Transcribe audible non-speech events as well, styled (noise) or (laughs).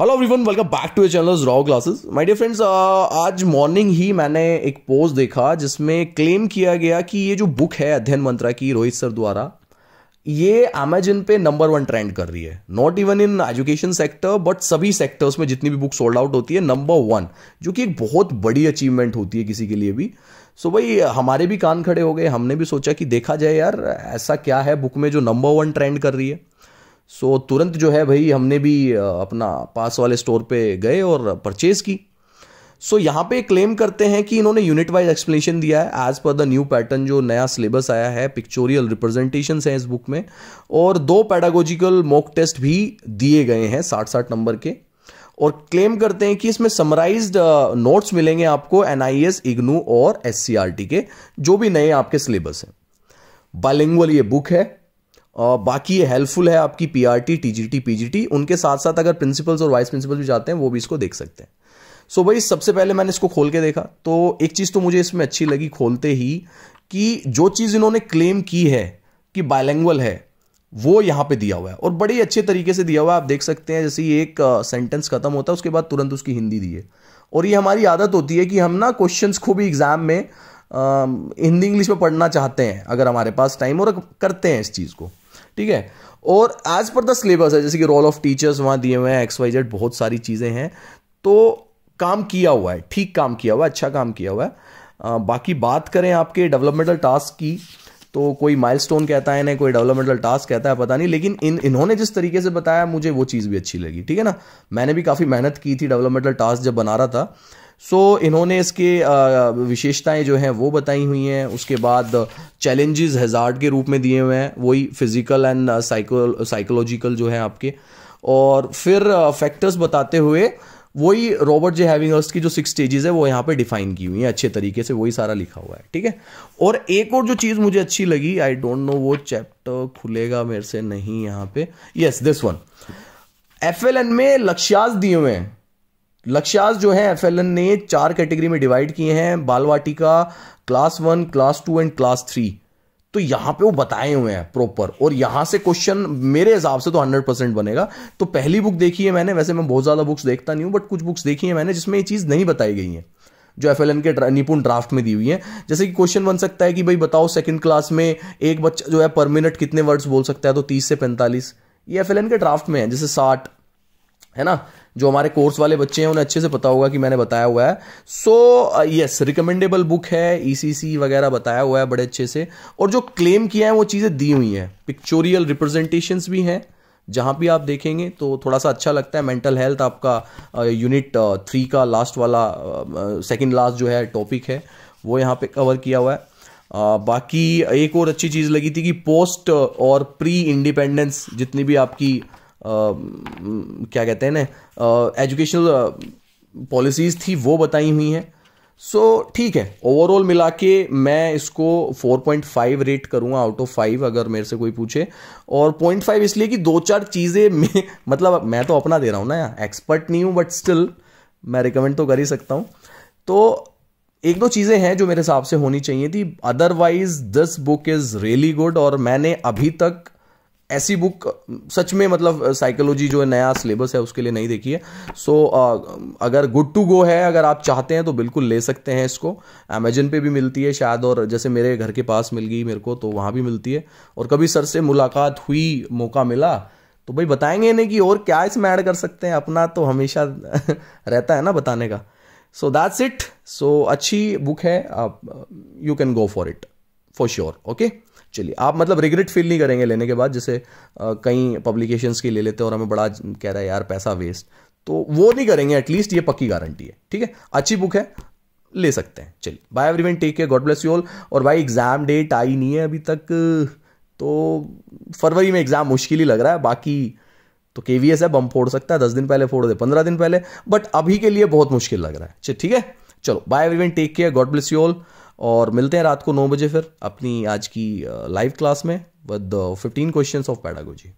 hello everyone welcome back to a channel raw classes my dear friends आज morning ही मैंने एक post देखा जिसमें क्लेम किया गया कि ये जो बुक है अध्ययन मंत्रा की रोहित सर द्वारा ये अमेजन पे नंबर वन ट्रेंड कर रही है not even in education sector but सभी सेक्टर्स में जितनी भी बुक सोल्ड आउट होती है नंबर वन जो कि एक बहुत बड़ी अचीवमेंट होती है किसी के लिए भी सो so भाई हमारे भी कान खड़े हो गए हमने भी सोचा कि देखा जाए यार ऐसा क्या है बुक में जो नंबर वन ट्रेंड कर रही है सो तुरंत जो है भाई हमने भी अपना पास वाले स्टोर पे गए और परचेज़ की सो so, यहाँ पे क्लेम करते हैं कि इन्होंने यूनिट वाइज एक्सप्लेनेशन दिया है as per the new pattern जो नया सिलेबस आया है पिक्चोरियल रिप्रेजेंटेशन है इस बुक में और दो पैडागोजिकल मॉक टेस्ट भी दिए गए हैं साठ साठ नंबर के और क्लेम करते हैं कि इसमें समराइज नोट्स मिलेंगे आपको एन आई इग्नू और एस सी आर टी के जो भी नए आपके सिलेबस हैं बाइलिंगुअल ये बुक है बाकी ये हेल्पफुल है आपकी P R T T G T P G T उनके साथ साथ अगर प्रिंसिपल्स और वाइस प्रिंसिपल भी जाते हैं वो भी इसको देख सकते हैं सो so भाई सबसे पहले मैंने इसको खोल के देखा तो एक चीज़ तो मुझे इसमें अच्छी लगी खोलते ही कि जो चीज़ इन्होंने क्लेम की है कि बायलैंगल है वो यहाँ पे दिया हुआ है और बड़े अच्छे तरीके से दिया हुआ है आप देख सकते हैं जैसे एक सेंटेंस खत्म होता है उसके बाद तुरंत उसकी हिंदी दी है और ये हमारी आदत होती है कि हम ना क्वेश्चंस को भी एग्जाम में हिंदी इंग्लिश में पढ़ना चाहते हैं अगर हमारे पास टाइम और करते हैं इस चीज़ को ठीक है और एज पर द सिलेबस है जैसे कि रोल ऑफ टीचर्स वहां दिए हुए हैं एक्स वाई जेड बहुत सारी चीज़ें हैं तो काम किया हुआ है ठीक काम किया हुआ है अच्छा काम किया हुआ है आ, बाकी बात करें आपके डेवलपमेंटल टास्क की तो कोई माइलस्टोन कहता है ना कोई डेवलपमेंटल टास्क कहता है पता नहीं लेकिन इन इन्होंने जिस तरीके से बताया मुझे वो चीज़ भी अच्छी लगी ठीक है ना मैंने भी काफ़ी मेहनत की थी डेवलपमेंटल टास्क जब बना रहा था सो so, इन्होंने इसके विशेषताएं जो हैं वो बताई हुई हैं उसके बाद चैलेंजेस हजार्ड के रूप में दिए हुए हैं वही फिज़िकल एंड साइको साइकोलॉजिकल जो हैं आपके और फिर फैक्टर्स बताते हुए वही रॉबर्ट जे हैविंगर्स की जो सिक्स स्टेजेस है वो यहाँ पे डिफाइन की हुई है अच्छे तरीके से वही सारा लिखा हुआ है ठीक है और एक और जो चीज़ मुझे अच्छी लगी आई डोंट नो वो चैप्टर खुलेगा मेरे से नहीं यहाँ पे यस दिस वन एफ में लक्ष्यास दिए हुए हैं लक्ष्यास जो है एफ ने चार कैटेगरी में डिवाइड किए हैं बालवाटिका class one class two and class three तो यहां पे वो बताए हुए हैं प्रॉपर और यहां से क्वेश्चन मेरे हिसाब से तो हंड्रेड परसेंट बनेगा तो पहली बुक देखी है मैंने वैसे मैं बहुत ज्यादा बुक्स देखता नहीं हूं बट कुछ बुक्स देखी है मैंने जिसमें ये चीज नहीं बताई गई है जो एफ के निपुण ड्राफ्ट में दी हुई है जैसे कि क्वेश्चन बन सकता है कि भाई बताओ सेकंड क्लास में एक बच्चा जो है पर मिनट कितने वर्ड्स बोल सकता है तो तीस से पैंतालीस ये एफ के ड्राफ्ट में है जैसे साठ है ना जो हमारे कोर्स वाले बच्चे हैं उन्हें अच्छे से पता होगा कि मैंने बताया हुआ है सो यस रिकमेंडेबल बुक है ईसीसी e वगैरह बताया हुआ है बड़े अच्छे से और जो क्लेम किया है वो चीज़ें दी हुई हैं पिक्चोरियल रिप्रेजेंटेशंस भी हैं जहाँ भी आप देखेंगे तो थोड़ा सा अच्छा लगता है मेंटल हेल्थ आपका यूनिट uh, थ्री uh, का लास्ट वाला सेकेंड uh, लास्ट जो है टॉपिक है वो यहाँ पर कवर किया हुआ है आ, बाकी एक और अच्छी चीज़ लगी थी कि पोस्ट और प्री इंडिपेंडेंस जितनी भी आपकी क्या कहते हैं ना एजुकेशनल पॉलिसीज़ थी वो बताई हुई हैं सो so, ठीक है ओवरऑल मिला के मैं इसको 4.5 रेट करूँगा आउट ऑफ फाइव अगर मेरे से कोई पूछे और 0.5 इसलिए कि दो चार चीज़ें (laughs) मतलब मैं तो अपना दे रहा हूँ ना यार एक्सपर्ट नहीं हूँ बट स्टिल मैं रिकमेंड तो कर ही सकता हूँ तो एक दो चीज़ें हैं जो मेरे हिसाब से होनी चाहिए थी otherwise this book is really good और मैंने अभी तक ऐसी बुक सच में मतलब साइकोलॉजी जो है नया सिलेबस है उसके लिए नहीं देखी है सो so, अगर गुड टू गो है अगर आप चाहते हैं तो बिल्कुल ले सकते हैं इसको अमेजन पे भी मिलती है शायद और जैसे मेरे घर के पास मिल गई मेरे को तो वहाँ भी मिलती है और कभी सर से मुलाकात हुई मौका मिला तो भाई बताएंगे नहीं कि और क्या इसमें ऐड कर सकते हैं अपना तो हमेशा (laughs) रहता है ना बताने का सो दैट्स इट सो अच्छी बुक है you can go for it for sure okay चलिए आप मतलब रिग्रेट फील नहीं करेंगे लेने के बाद जैसे कई पब्लिकेशंस की ले लेते हैं और हमें बड़ा कह रहा है यार पैसा वेस्ट तो वो नहीं करेंगे एटलीस्ट ये पक्की गारंटी है ठीक है अच्छी बुक है ले सकते हैं चलिए bye everyone take care God bless you all और भाई एग्जाम डेट आई नहीं है अभी तक तो फरवरी में एग्जाम मुश्किल ही लग रहा है बाकी तो के है बम फोड़ सकता है दस दिन पहले फोड़ दे पंद्रह दिन पहले बट अभी के लिए बहुत मुश्किल लग रहा है ठीक है चलो bye everyone take care God bless you all और मिलते हैं रात को नौ बजे फिर अपनी आज की लाइव क्लास में with fifteen question of pedagogy